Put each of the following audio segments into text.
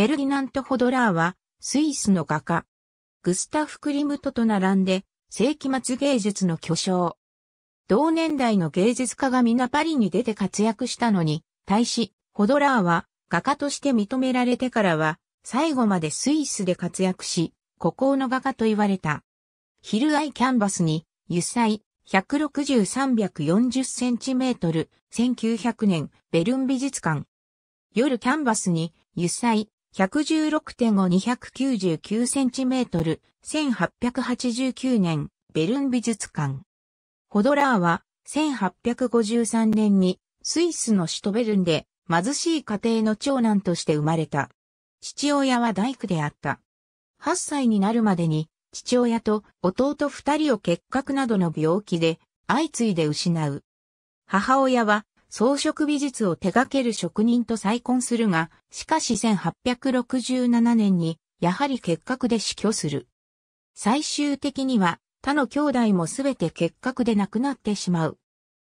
フェルディナント・ホドラーは、スイスの画家。グスタフ・クリムトと並んで、世紀末芸術の巨匠。同年代の芸術家が皆パリに出て活躍したのに、対し、ホドラーは、画家として認められてからは、最後までスイスで活躍し、孤高の画家と言われた。ヒルアイキャンバスに、油彩、160-340センチメートル、1900年、ベルン美術館。夜キャンバスに、油彩、116.5299cm、1889年、ベルン美術館。ホドラーは、1853年に、スイスの首都ベルンで、貧しい家庭の長男として生まれた。父親は大工であった。8歳になるまでに、父親と弟二人を結核などの病気で、相次いで失う。母親は、装飾美術を手掛ける職人と再婚するが、しかし1867年に、やはり結核で死去する。最終的には、他の兄弟もすべて結核で亡くなってしまう。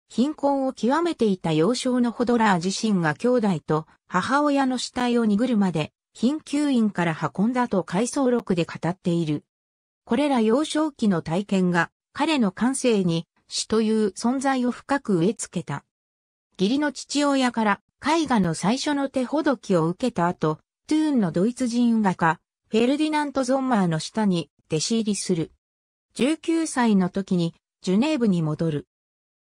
貧困を極めていた幼少のホドラー自身が兄弟と母親の死体を握るまで、貧窮院から運んだと回想録で語っている。これら幼少期の体験が彼の感性に死という存在を深く植え付けた。義理の父親から絵画の最初の手ほどきを受けた後、トゥーンのドイツ人画家、フェルディナント・ゾンマーの下に弟子入りする。19歳の時にジュネーブに戻る。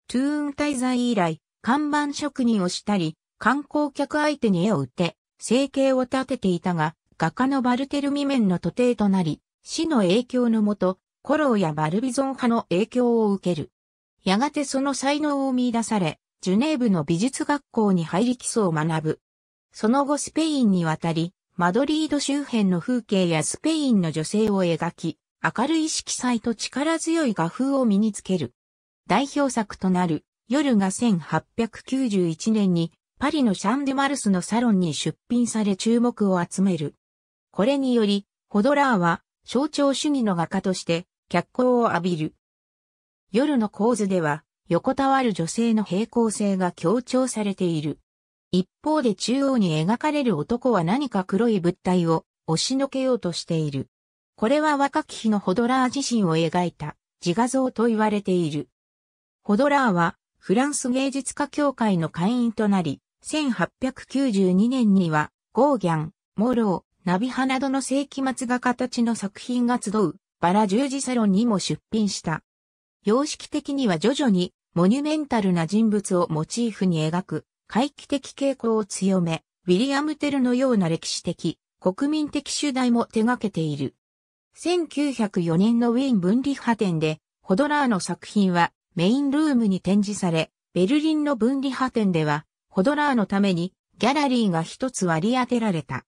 トゥーン滞在以来、看板職人をしたり、観光客相手に絵を売って、生計を立てていたが、画家のバルテルミメンの徒弟となり、死の影響のもと、コローやバルビゾン派の影響を受ける。やがてその才能を見出され、ジュネーブの美術学校に入り基礎を学ぶ。その後スペインに渡り、マドリード周辺の風景やスペインの女性を描き、明るい色彩と力強い画風を身につける。代表作となる夜が1891年にパリのシャンデマルスのサロンに出品され注目を集める。これにより、ホドラーは象徴主義の画家として脚光を浴びる。夜の構図では横たわる女性の平行性が強調されている。一方で中央に描かれる男は何か黒い物体を押しのけようとしている。これは若き日のホドラー自身を描いた自画像と言われている。ホドラーはフランス芸術家協会の会員となり、1892年にはゴーギャン、モロー、ナビハなどの世紀末画家たちの作品が集うバラ十字サロンにも出品した。様式的には徐々にモニュメンタルな人物をモチーフに描く、回帰的傾向を強め、ウィリアム・テルのような歴史的、国民的主題も手掛けている。1904年のウィーン分離派展で、ホドラーの作品はメインルームに展示され、ベルリンの分離派展では、ホドラーのためにギャラリーが一つ割り当てられた。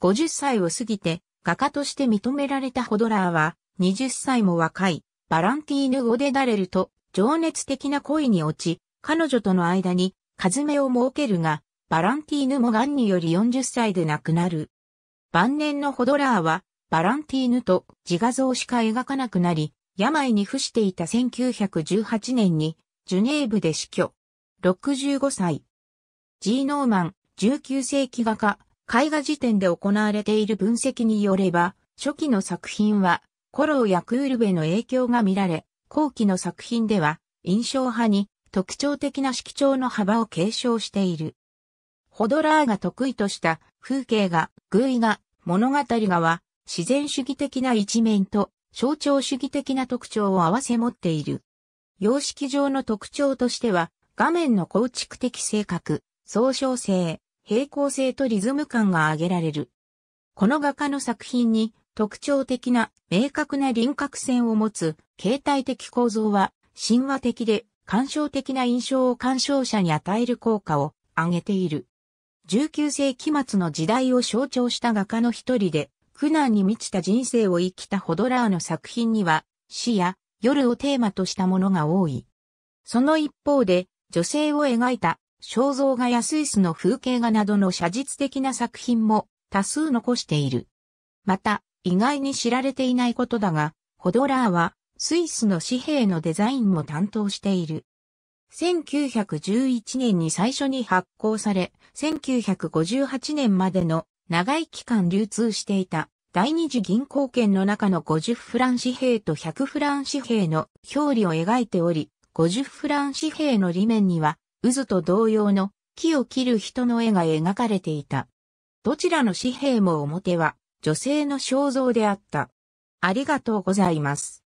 50歳を過ぎて画家として認められたホドラーは、20歳も若いバランティーヌ・ゴデ・ダレルと情熱的な恋に落ち、彼女との間に、カズメを設けるが、バランティーヌも癌により40歳で亡くなる。晩年のホドラーは、バランティーヌと自画像しか描かなくなり、病に伏していた1918年に、ジュネーブで死去。65歳。ジーノーマン、19世紀画家、絵画辞典で行われている分析によれば、初期の作品は、コローやクールベの影響が見られ、後期の作品では、印象派に特徴的な色調の幅を継承している。ホドラーが得意とした風景画、偶意画、物語画は自然主義的な一面と象徴主義的な特徴を合わせ持っている。様式上の特徴としては画面の構築的性格、総称性、平行性とリズム感が挙げられる。この画家の作品に特徴的な明確な輪郭線を持つ形態的構造は神話的で感傷的な印象を鑑賞者に与える効果を上げている。19世紀末の時代を象徴した画家の一人で苦難に満ちた人生を生きたホドラーの作品には死や夜をテーマとしたものが多い。その一方で女性を描いた肖像画やスイスの風景画などの写実的な作品も多数残している。また、意外に知られていないことだが、ホドラーはスイスの紙幣のデザインも担当している。1911年に最初に発行され、1958年までの長い期間流通していた第二次銀行券の中の50フラン紙幣と100フラン紙幣の表裏を描いており、50フラン紙幣の裏面には渦と同様の木を切る人の絵が描かれていた。どちらの紙幣も表は女性の肖像であった。ありがとうございます。